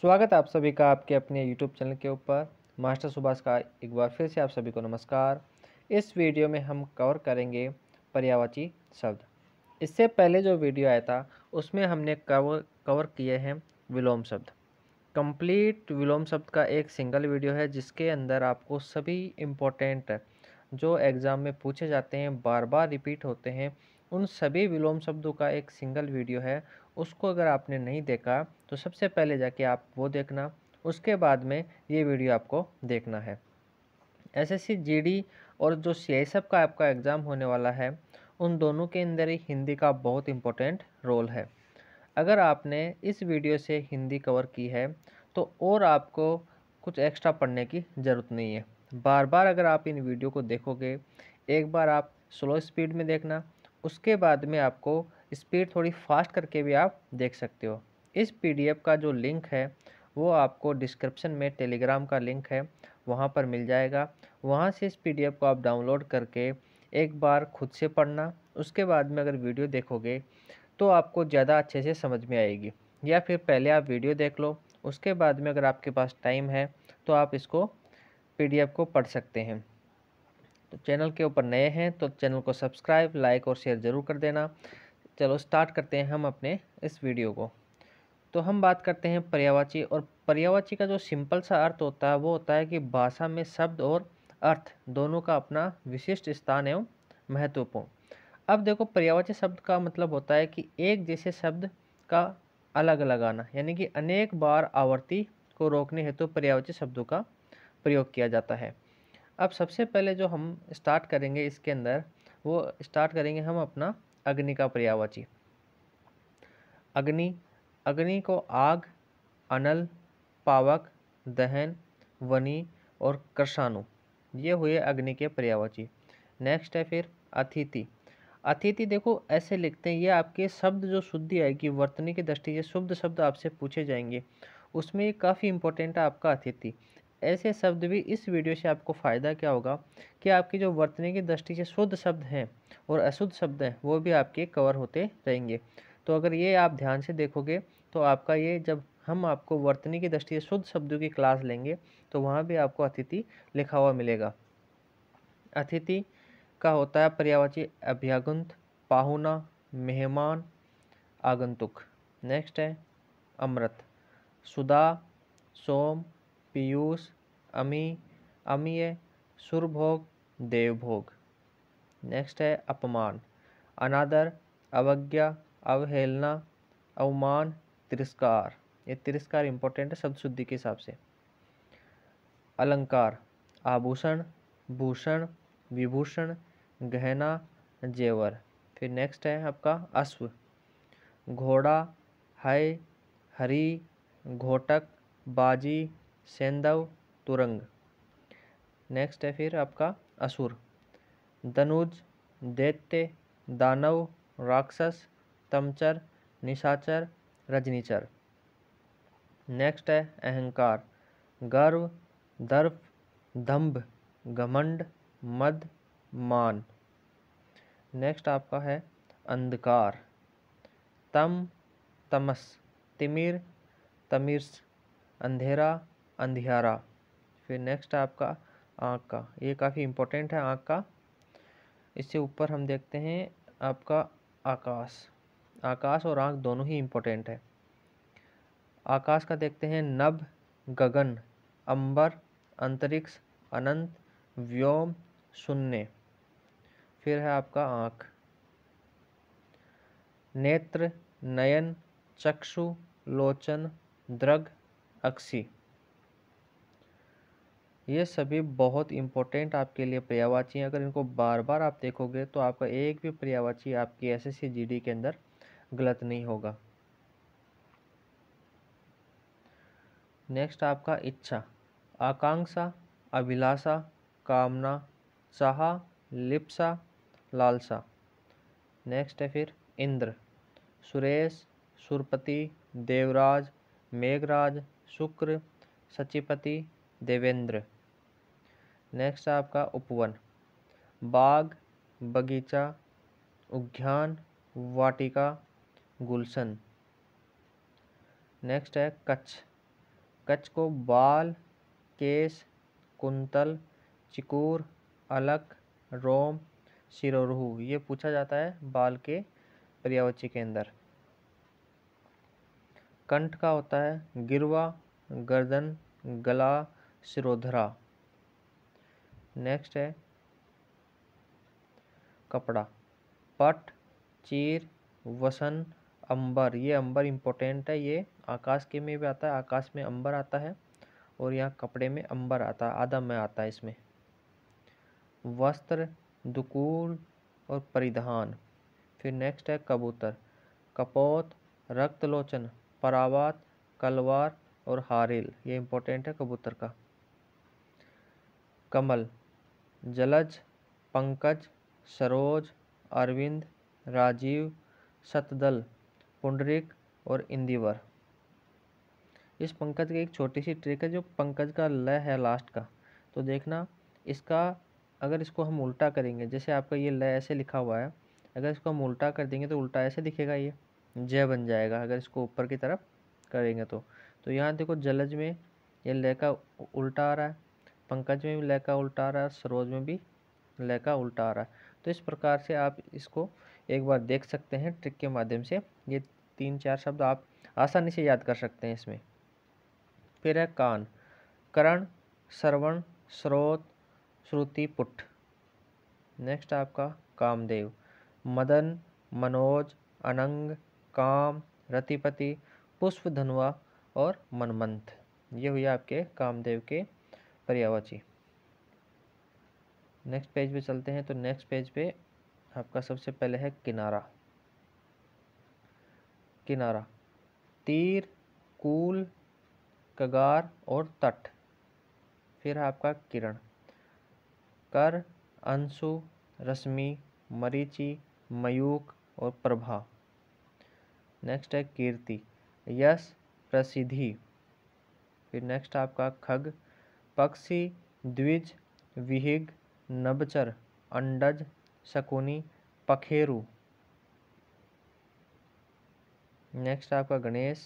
स्वागत आप सभी का आपके अपने यूट्यूब चैनल के ऊपर मास्टर सुभाष का एक बार फिर से आप सभी को नमस्कार इस वीडियो में हम कवर करेंगे पर्यावाची शब्द इससे पहले जो वीडियो आया था उसमें हमने कवर कवर किए हैं विलोम शब्द कंप्लीट विलोम शब्द का एक सिंगल वीडियो है जिसके अंदर आपको सभी इम्पोर्टेंट जो एग्ज़ाम में पूछे जाते हैं बार बार रिपीट होते हैं उन सभी विलोम शब्दों का एक सिंगल वीडियो है उसको अगर आपने नहीं देखा तो सबसे पहले जाके आप वो देखना उसके बाद में ये वीडियो आपको देखना है एसएससी जीडी और जो सीआईएसएफ का आपका एग्ज़ाम होने वाला है उन दोनों के अंदर ही हिंदी का बहुत इम्पोर्टेंट रोल है अगर आपने इस वीडियो से हिंदी कवर की है तो और आपको कुछ एक्स्ट्रा पढ़ने की ज़रूरत नहीं है बार बार अगर आप इन वीडियो को देखोगे एक बार आप स्लो स्पीड में देखना उसके बाद में आपको स्पीड थोड़ी फास्ट करके भी आप देख सकते हो इस पी का जो लिंक है वो आपको डिस्क्रिप्शन में टेलीग्राम का लिंक है वहाँ पर मिल जाएगा वहाँ से इस पी को आप डाउनलोड करके एक बार खुद से पढ़ना उसके बाद में अगर वीडियो देखोगे तो आपको ज़्यादा अच्छे से समझ में आएगी या फिर पहले आप वीडियो देख लो उसके बाद में अगर आपके पास टाइम है तो आप इसको पीडीएफ को पढ़ सकते हैं तो चैनल के ऊपर नए हैं तो चैनल को सब्सक्राइब लाइक और शेयर ज़रूर कर देना चलो स्टार्ट करते हैं हम अपने इस वीडियो को तो हम बात करते हैं पर्यावाची और पर्यावाची का जो सिंपल सा अर्थ होता है वो होता है कि भाषा में शब्द और अर्थ दोनों का अपना विशिष्ट स्थान एवं महत्वपूर्ण अब देखो पर्यावाची शब्द का मतलब होता है कि एक जैसे शब्द का अलग अलग आना यानी कि अनेक बार आवर्ती को रोकने हेतु तो पर्यावाची शब्दों का प्रयोग किया जाता है अब सबसे पहले जो हम स्टार्ट करेंगे इसके अंदर वो स्टार्ट करेंगे हम अपना अग्नि का पर्यावाची अग्नि अग्नि को आग अनल पावक दहन वनी और कृषाणु ये हुए अग्नि के पर्यावाची नेक्स्ट है फिर अतिथि अतिथि देखो ऐसे लिखते हैं ये आपके शब्द जो शुद्धि आएगी वर्तनी की दृष्टि से शुद्ध शब्द आपसे पूछे जाएंगे उसमें काफ़ी इंपॉर्टेंट है आपका अतिथि ऐसे शब्द भी इस वीडियो से आपको फ़ायदा क्या होगा कि आपकी जो वर्तनी की दृष्टि से शुद्ध शब्द हैं और अशुद्ध शब्द हैं वो भी आपके कवर होते रहेंगे तो अगर ये आप ध्यान से देखोगे तो आपका ये जब हम आपको वर्तनी की दृष्टि से शुद्ध शब्दों की क्लास लेंगे तो वहाँ भी आपको अतिथि लिखा हुआ मिलेगा अतिथि का होता है पर्यावाची अभ्यागंत पाहुना मेहमान आगंतुक नेक्स्ट है अमृत सुधा सोम पीयूष अमी अमीय सुरभोग देवभोग नेक्स्ट है अपमान अनादर अवज्ञा अवहेलना अवमान तिरस्कार ये तिरस्कार इंपॉर्टेंट है शब्द शुद्धि के हिसाब से अलंकार आभूषण भूषण विभूषण गहना जेवर फिर नेक्स्ट है आपका अश्व घोड़ा हय हरी घोटक बाजी सेंदव तुरंग नेक्स्ट है फिर आपका असुर दनुज दैत्य दानव राक्षस तमचर निशाचर रजनीचर नेक्स्ट है अहंकार गर्व दर्प दम्भ घमंड मद मान नेक्स्ट आपका है अंधकार तम तमस तिमिर तमिर्स अंधेरा अंधियारा फिर नेक्स्ट है आपका आँख का ये काफ़ी इम्पोर्टेंट है आँख का इससे ऊपर हम देखते हैं आपका आकाश आकाश और आँख दोनों ही इम्पोर्टेंट है आकाश का देखते हैं नभ गगन अंबर अंतरिक्ष अनंत व्योम शून्य फिर है आपका आँख नेत्र नयन चक्षु लोचन द्रग अक्षी ये सभी बहुत इंपॉर्टेंट आपके लिए पर्यावाची हैं अगर इनको बार बार आप देखोगे तो आपका एक भी पर्यावाची आपकी एस एस के अंदर गलत नहीं होगा नेक्स्ट आपका इच्छा आकांक्षा अभिलाषा कामना चाह लिप्सा लालसा नेक्स्ट है फिर इंद्र सुरेश सुरपति देवराज मेघराज शुक्र सचिपति देवेंद्र नेक्स्ट है आपका उपवन बाग बगीचा उद्यान वाटिका गुलशन नेक्स्ट है कच्छ कच्छ को बाल केस कुंतल चिकूर अलक रोम शिरोह ये पूछा जाता है बाल के पर्यावची के अंदर कंठ का होता है गिरवा गर्दन गला सिरोधरा नेक्स्ट है कपड़ा पट चीर वसन अंबर ये अंबर इम्पोर्टेंट है ये आकाश के में भी आता है आकाश में अंबर आता है और यहाँ कपड़े में अंबर आता है आधा में आता है इसमें वस्त्र दुकूल और परिधान फिर नेक्स्ट है कबूतर कपोत रक्तलोचन परावात कलवार और हारिल ये इम्पोर्टेंट है कबूतर का कमल जलज पंकज सरोज अरविंद राजीव सतदल पुंडरिक और इंदिवर इस पंकज की एक छोटी सी ट्रिक है जो पंकज का ल है लास्ट का तो देखना इसका अगर इसको हम उल्टा करेंगे जैसे आपका ये ल ऐसे लिखा हुआ है अगर इसको हम उल्टा कर देंगे तो उल्टा ऐसे दिखेगा ये जय बन जाएगा अगर इसको ऊपर की तरफ करेंगे तो तो यहाँ देखो जलज में ये ल का उल्टा आ रहा है पंकज में भी का उल्टा आ रहा है सरोज में भी का उल्टा आ रहा है तो इस प्रकार से आप इसको एक बार देख सकते हैं ट्रिक के माध्यम से ये तीन चार शब्द आप आसानी से याद कर सकते हैं इसमें फिर है कान करण श्रवण स्रोत श्रुति पुट नेक्स्ट आपका कामदेव मदन मनोज अनंग काम रतिपति पुष्प धनुआ और मनमंथ ये हुए आपके कामदेव के पर्यावाची नेक्स्ट पेज पे चलते हैं तो नेक्स्ट पेज पे आपका सबसे पहले है किनारा किनारा तीर कूल कगार और तट फिर आपका किरण कर अंशु रश्मि मरीचि मयूक और प्रभा नेक्स्ट है कीर्ति यश प्रसिद्धि फिर नेक्स्ट आपका खग पक्षी द्विज विहिग नबचर अंडज शकुनी पखेरु नेक्स्ट आपका गणेश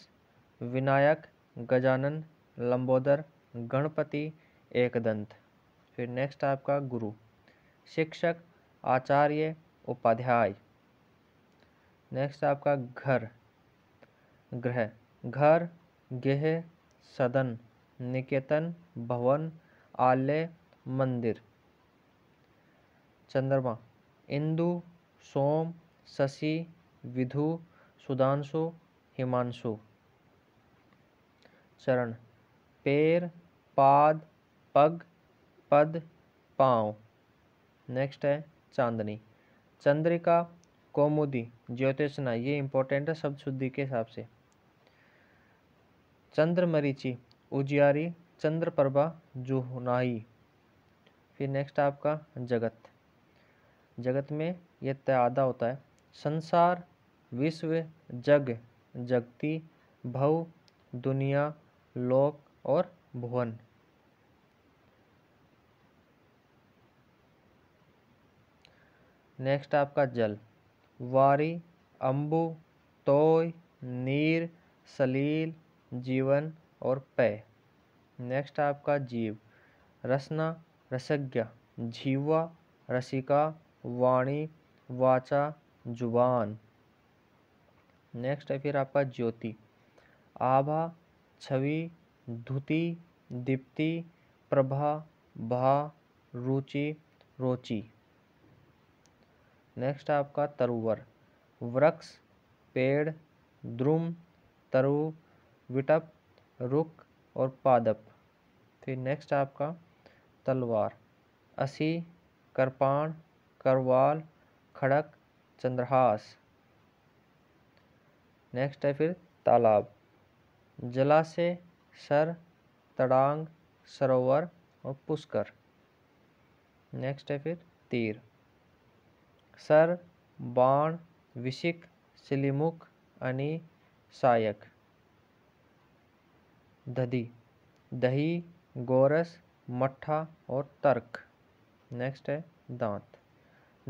विनायक गजानन लंबोदर गणपति एकदंत फिर नेक्स्ट आपका गुरु शिक्षक आचार्य उपाध्याय नेक्स्ट आपका घर ग्रह घर गेह सदन निकेतन भवन आलय मंदिर चंद्रमा इंदु सोम शशि विधु सुधांशु हिमांशु चरण पैर पाद पग पद पांव नेक्स्ट है चांदनी चंद्रिका कौमुदी ज्योतिषना ये इंपॉर्टेंट है शब्द शुद्धि के हिसाब से चंद्रमरीचि उजियारी चंद्रप्रभा जुहनाई फिर नेक्स्ट आपका जगत जगत में यह त्यादा होता है संसार विश्व जग जगती भव दुनिया लोक और भुवन नेक्स्ट आपका जल वारी अम्बु तोय नीर सलील जीवन और पै नेक्स्ट आपका जीव रसना रसज्ञ जीवा रसिका वाणी वाचा जुबान नेक्स्ट है फिर आपका ज्योति आभा छवि धुति दीप्ति प्रभा भा रुचि रोचि नेक्स्ट आपका तरुवर वृक्ष पेड़ द्रुम तरु विटप रुक और पादप फिर नेक्स्ट आपका तलवार असी कृपाण करवाल खड़क चंद्रहास नेक्स्ट है फिर तालाब जलाशय सर तड़ांग सरोवर और पुष्कर नेक्स्ट है फिर तीर सर बाण विशिक सिलीमुख अनि सायक दधी दही गोरस मट्ठा और तर्क नेक्स्ट है दांत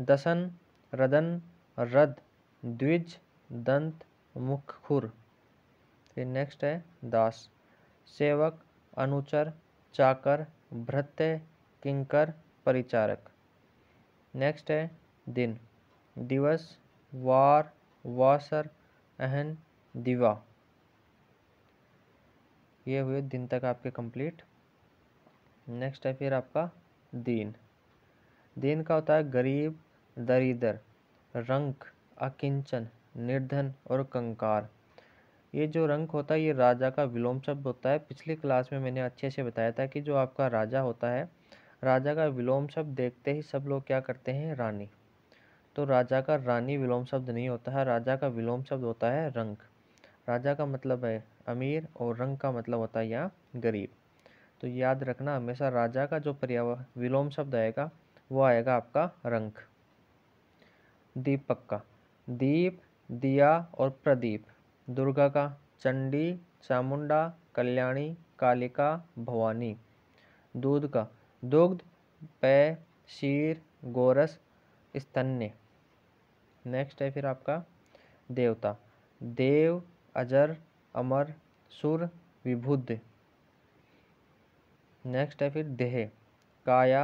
दसन रदन रद द्विज दंत मुख खुर फिर नेक्स्ट है दास सेवक अनुचर चाकर भृत्य किंकर परिचारक नेक्स्ट है दिन दिवस वार वासर अहन दिवा ये हुए दिन तक आपके कंप्लीट नेक्स्ट है फिर आपका दीन दीन का होता है गरीब दरिदर रंक अकिंचन निर्धन और कंकार ये जो रंक होता है ये राजा का विलोम शब्द होता है पिछली क्लास में मैंने अच्छे से बताया था कि जो आपका राजा होता है राजा का विलोम शब्द देखते ही सब लोग क्या करते हैं रानी तो राजा का रानी विलोम शब्द नहीं होता है राजा का विलोम शब्द होता है रंक राजा का मतलब है अमीर और रंग का मतलब होता है यहाँ गरीब तो याद रखना हमेशा राजा का जो पर्यावरण विलोम शब्द आएगा वो आएगा आपका रंग दीपक का दीप दिया और प्रदीप दुर्गा का चंडी चामुंडा कल्याणी कालिका भवानी दूध का दुग्ध पै शीर गोरस स्तन्य नेक्स्ट है फिर आपका देवता देव अजर अमर सुर विभुद नेक्स्ट है फिर देह काया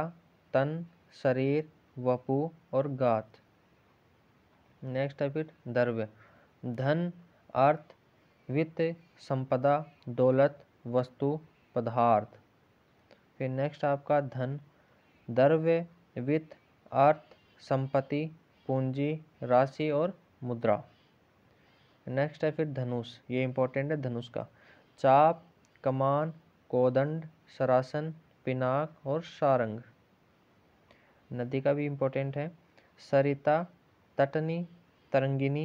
तन शरीर वपु और गात नेक्स्ट है फिर द्रव्य धन अर्थ वित्त संपदा दौलत वस्तु पदार्थ फिर नेक्स्ट आपका धन द्रव्य वित्त अर्थ संपत्ति पूंजी राशि और मुद्रा नेक्स्ट है फिर धनुष ये इंपॉर्टेंट है धनुष का चाप कमान कोदंड सरासन पिनाक और सारंग नदी का भी इम्पोर्टेंट है सरिता तटनी तरंगिनी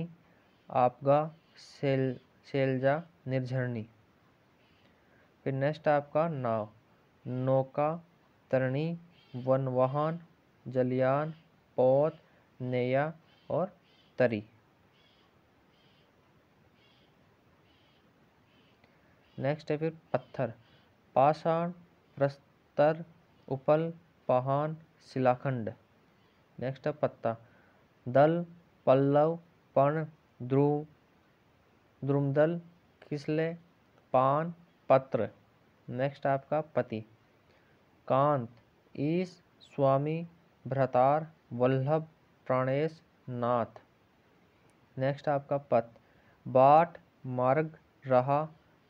आपगा सेल सेलजा निर्झरणी फिर नेक्स्ट आपका नाव नौका तरणी वन वाहन जलियान पौध नेया और तरी नेक्स्ट है फिर पत्थर पाषाण प्रस्तर उपल पहान शिलाखंड नेक्स्ट है पत्ता दल पल्लव पण ध्रुव द्रुमदल किसले पान पत्र नेक्स्ट आपका पति कांत ईस स्वामी भ्रतार वल्लभ प्राणेश नाथ नेक्स्ट आपका पथ बाट मार्ग रहा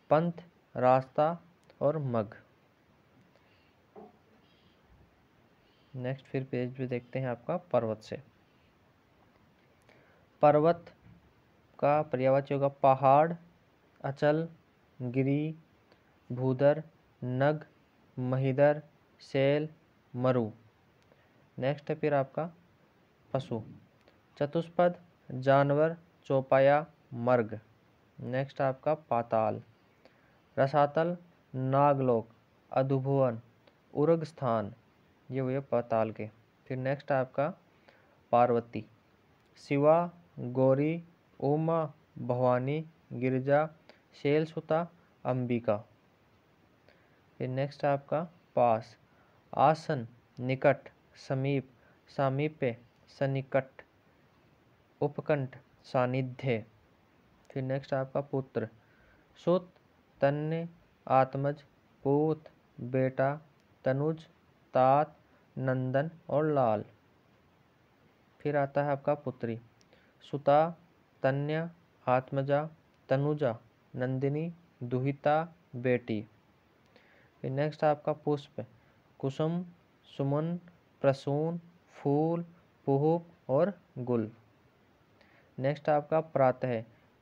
पंथ रास्ता और मग नेक्स्ट फिर पेज भी देखते हैं आपका पर्वत से पर्वत का पर्यावाची होगा पहाड़ अचल गिरी भूदर नग महिदर सेल मरु नेक्स्ट है फिर आपका पशु चतुष्पद जानवर चौपाया मर्ग नेक्स्ट आपका पाताल रसातल नागलोक अधुभुवन उर्ग स्थान ये हुए पाताल के फिर नेक्स्ट आपका पार्वती शिवा गौरी उमा भवानी गिरजा शैलसुता अंबिका फिर नेक्स्ट आपका पास आसन निकट समीप सामीप्य सनिकट उपकंठ सानिध्य फिर नेक्स्ट आपका पुत्र सुत तन्य आत्मज पोत बेटा तनुज तात नंदन और लाल फिर आता है आपका पुत्री सुता तन्या आत्मजा तनुजा नंदिनी दुहिता बेटी फिर नेक्स्ट आपका पुष्प कुसुम सुमन प्रसून फूल पुहूप और गुल नेक्स्ट आपका प्रातः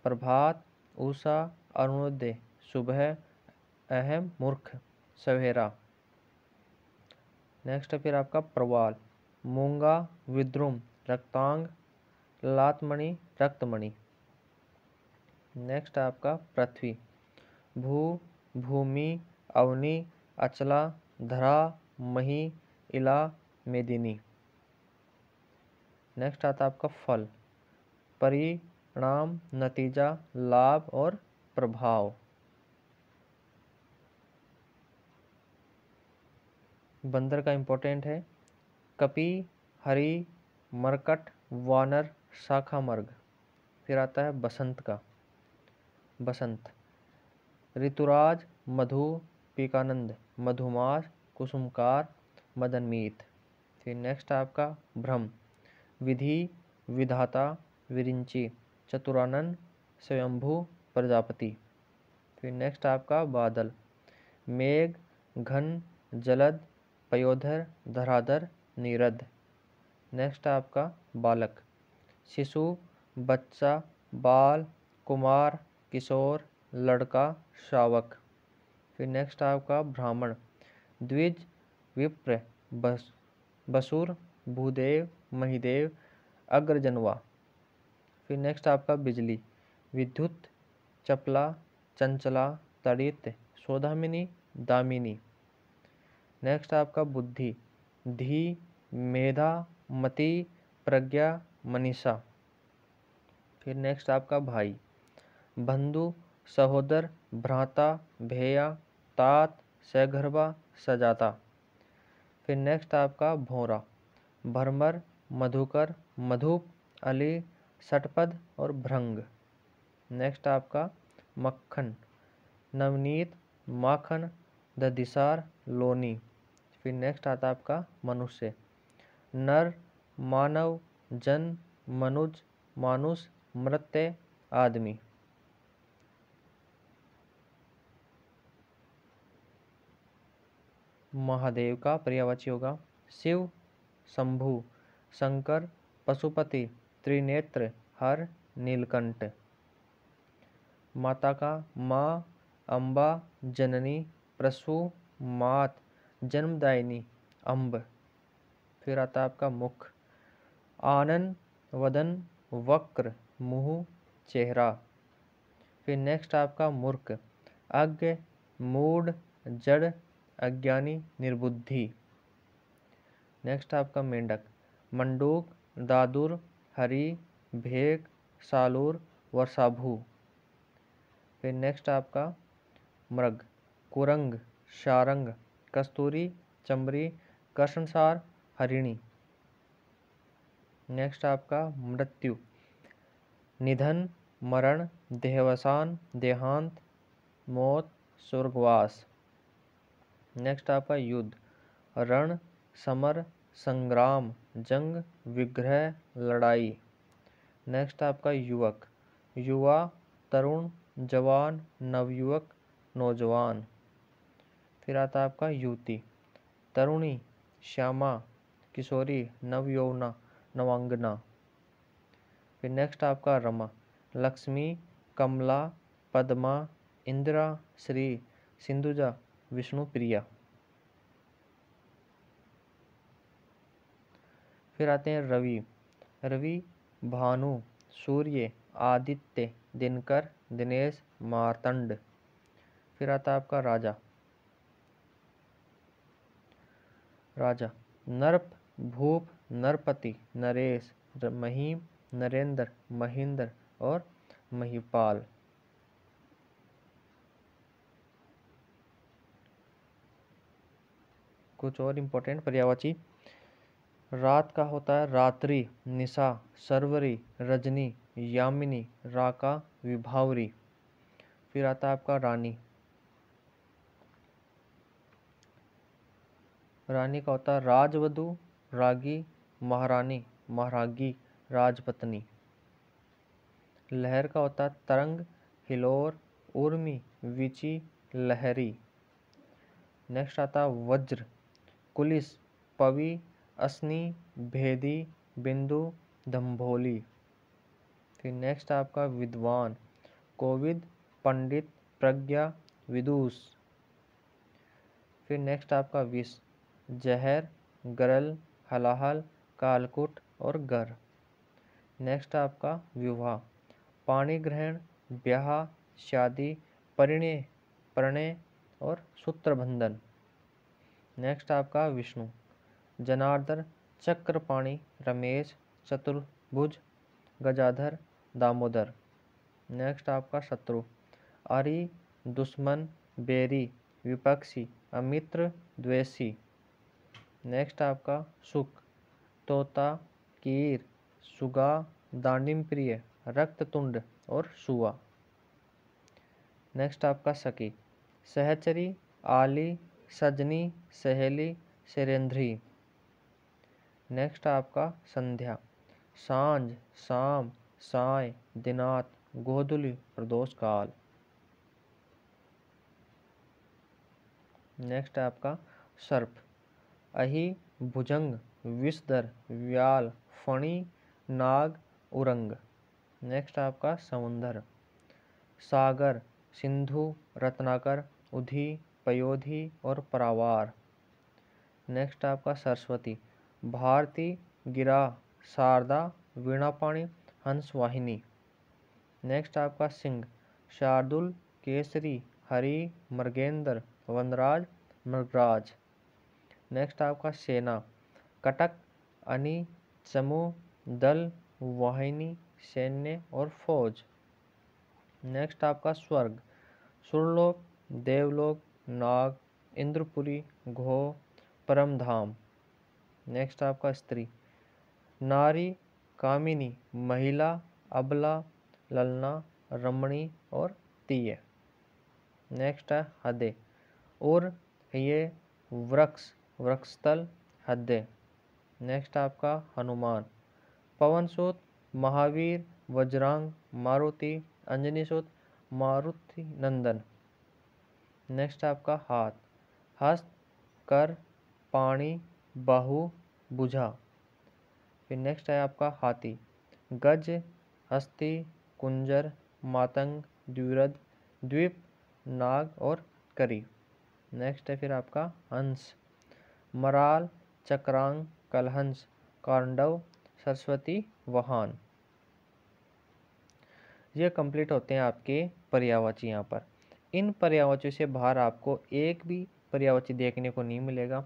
प्रभात ऊषा अरुणोदय सुबह अहम मूर्ख सवेरा नेक्स्ट फिर आपका प्रवाल मूंगा विद्रुम रक्तांग लातमणि रक्तमणि नेक्स्ट आपका पृथ्वी भू भूमि अवनि अचला धरा मही इला मेदिनी नेक्स्ट आता आपका फल परिणाम नतीजा लाभ और प्रभाव बंदर का इम्पोर्टेंट है कपि हरी मरकट वानर शाखा मर्ग फिर आता है बसंत का बसंत ऋतुराज मधु पीकानंद मधुमास कुसुमकार मदनमीत फिर नेक्स्ट आपका भ्रम विधि विधाता विरिंची चतुरानंद स्वयंभु प्रजापति फिर नेक्स्ट आपका बादल मेघ घन जलद पयोधर धराधर नीरद नेक्स्ट आपका बालक शिशु बच्चा बाल कुमार किशोर लड़का शावक फिर नेक्स्ट आपका ब्राह्मण द्विज विप्र बस बसुर भूदेव महिदेव अग्रजनवा फिर नेक्स्ट आपका बिजली विद्युत चपला चंचला तड़ित सोधामिनी दामिनी नेक्स्ट आपका बुद्धि धी मेधा मति प्रज्ञा मनीषा फिर नेक्स्ट आपका भाई बंधु सहोदर भ्राता भैया तात सहगर्भा सजाता फिर नेक्स्ट आपका भोरा भरमर मधुकर मधुप अली सटपद और भ्रंग नेक्स्ट आपका मक्खन नवनीत माखन द दिसार लोनी फिर नेक्स्ट आता है आपका मनुष्य नर मानव जन मनुज मानुष मृत्य आदमी महादेव का पर्यावाची होगा शिव शंभु शंकर पशुपति त्रिनेत्र हर नीलकंठ माता का माँ अम्बा जननी प्रसु मात जन्मदायिनी अम्ब फिर आता है आपका मुख आनन वदन वक्र मुह चेहरा फिर नेक्स्ट आपका मूर्ख अज्ञ मूड जड़ अज्ञानी निर्बुद्धि नेक्स्ट आपका मेंढक मंडूक दादुर हरी भेक सालूर वर्षाभू फिर नेक्स्ट आपका मृग कुरंग शारंग कस्तूरी चमरी कृष्णसार हरिणी नेक्स्ट आपका मृत्यु निधन मरण देहवसान देहांत मौत स्वर्गवास नेक्स्ट आपका युद्ध रण समर संग्राम जंग विग्रह लड़ाई नेक्स्ट आपका युवक युवा तरुण जवान नवयुवक नौजवान फिर आता है आपका युवती तरुणी श्यामा किशोरी नव यौना नवांगना फिर नेक्स्ट आपका रमा लक्ष्मी कमला पद्मा इंदिरा श्री सिंधुजा विष्णु प्रिया फिर आते हैं रवि रवि भानु सूर्य आदित्य दिनकर दिनेश मारतंड फिर आता है आपका राजा राजा नरप भूप नरपति नरेश महीम नरेंद्र महेंद्र और महिपाल कुछ और इम्पोर्टेंट पर्यावाची रात का होता है रात्रि निशा सर्वरी रजनी यामिनी राका विभावरी फिर आता है आपका रानी रानी का होता है राजवधु रागी महारानी महारागी राजपत्नी लहर का होता है तरंग हिलोर उर्मी विची लहरी नेक्स्ट आता वज्र कुलिस पवि असनी भेदी बिंदु धम्भोली फिर नेक्स्ट आपका विद्वान कोविद पंडित प्रज्ञा विदुष फिर नेक्स्ट आपका विष जहर गरल हलाहल कालकुट और गर नेक्स्ट आपका विवाह पाणी ग्रहण ब्याह शादी परिणय प्रणय और सूत्रबंधन नेक्स्ट आपका विष्णु जनार्दन चक्रपाणी रमेश चतुर्भुज गजाधर दामोदर नेक्स्ट आपका शत्रु आरी दुश्मन बेरी विपक्षी अमित्र द्वेषी नेक्स्ट आपका सुख तोता कीर सुगा दांडिम प्रिय रक्ततुंड और सुआ नेक्स्ट आपका सकी सहचरी आली सजनी सहेली सिरेंद्री नेक्स्ट आपका संध्या सांझ शाम साय दिनात गोधुली प्रदोष काल नेक्स्ट आपका सर्प अहि भुजंग विषधर व्याल फणी नाग उरंग नेक्स्ट आपका समुंदर सागर सिंधु रत्नाकर उधि पयोधि और परावार नेक्स्ट आपका सरस्वती भारती गिरा शारदा वीणापाणी हंसवाहिनी नेक्स्ट आपका सिंह शार्दुल केसरी हरि मृगेंद्र वनराज मृगराज नेक्स्ट आपका सेना कटक अनि समूह दल वाहिनी सैन्य और फौज नेक्स्ट आपका स्वर्ग सुरलोक देवलोक नाग इंद्रपुरी घो परमधाम नेक्स्ट आपका स्त्री नारी कामिनी महिला अबला ललना रमणी और तीय नेक्स्ट है हदे और ये वृक्ष वृक्षस्थल हद्दे नेक्स्ट आपका हनुमान पवन सूत महावीर वज्रांग मारुति अंजनी सूत मारुति नंदन नेक्स्ट आपका हाथ हस्त कर पाणी बाहु बुझा फिर नेक्स्ट है आपका हाथी गज हस्ती कुंजर मातंग द्विरद द्वीप नाग और करी नेक्स्ट है फिर आपका हंस मराल चक्रांग कलहंस कांडव सरस्वती वहान ये कंप्लीट होते हैं आपके पर्यावाची यहाँ पर इन पर्यावचियों से बाहर आपको एक भी पर्यावाची देखने को नहीं मिलेगा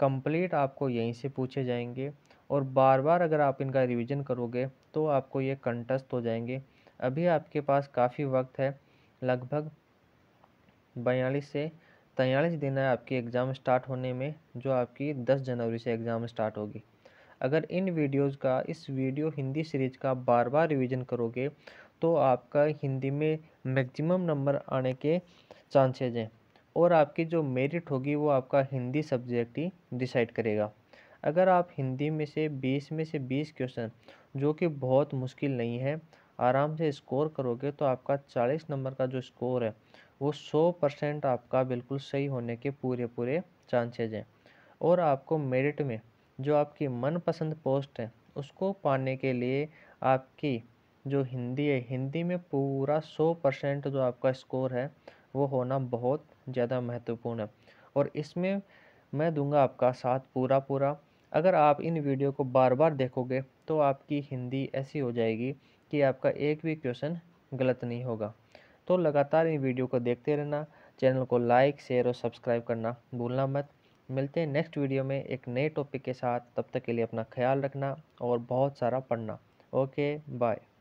कंप्लीट आपको यहीं से पूछे जाएंगे और बार बार अगर आप इनका रिवीजन करोगे तो आपको ये कंटस्ट हो जाएंगे अभी आपके पास काफ़ी वक्त है लगभग बयालीस से तैयारी दिन है आपकी एग्ज़ाम स्टार्ट होने में जो आपकी दस जनवरी से एग्ज़ाम स्टार्ट होगी अगर इन वीडियोज़ का इस वीडियो हिंदी सीरीज़ का बार बार रिविज़न करोगे तो आपका हिंदी में मैक्सिमम नंबर आने के चांसेज हैं और आपकी जो मेरिट होगी वो आपका हिंदी सब्जेक्ट ही डिसाइड करेगा अगर आप हिंदी में से बीस में से बीस क्वेश्चन जो कि बहुत मुश्किल नहीं है आराम से स्कोर करोगे तो आपका चालीस नंबर का जो स्कोर है वो सौ परसेंट आपका बिल्कुल सही होने के पूरे पूरे चांसेज हैं और आपको मेरिट में जो आपकी मनपसंद पोस्ट है उसको पाने के लिए आपकी जो हिंदी है हिंदी में पूरा सौ परसेंट जो आपका स्कोर है वो होना बहुत ज़्यादा महत्वपूर्ण है और इसमें मैं दूंगा आपका साथ पूरा पूरा अगर आप इन वीडियो को बार बार देखोगे तो आपकी हिंदी ऐसी हो जाएगी कि आपका एक भी क्वेश्चन गलत नहीं होगा तो लगातार इन वीडियो को देखते रहना चैनल को लाइक शेयर और सब्सक्राइब करना भूलना मत मिलते हैं नेक्स्ट वीडियो में एक नए टॉपिक के साथ तब तक के लिए अपना ख्याल रखना और बहुत सारा पढ़ना ओके बाय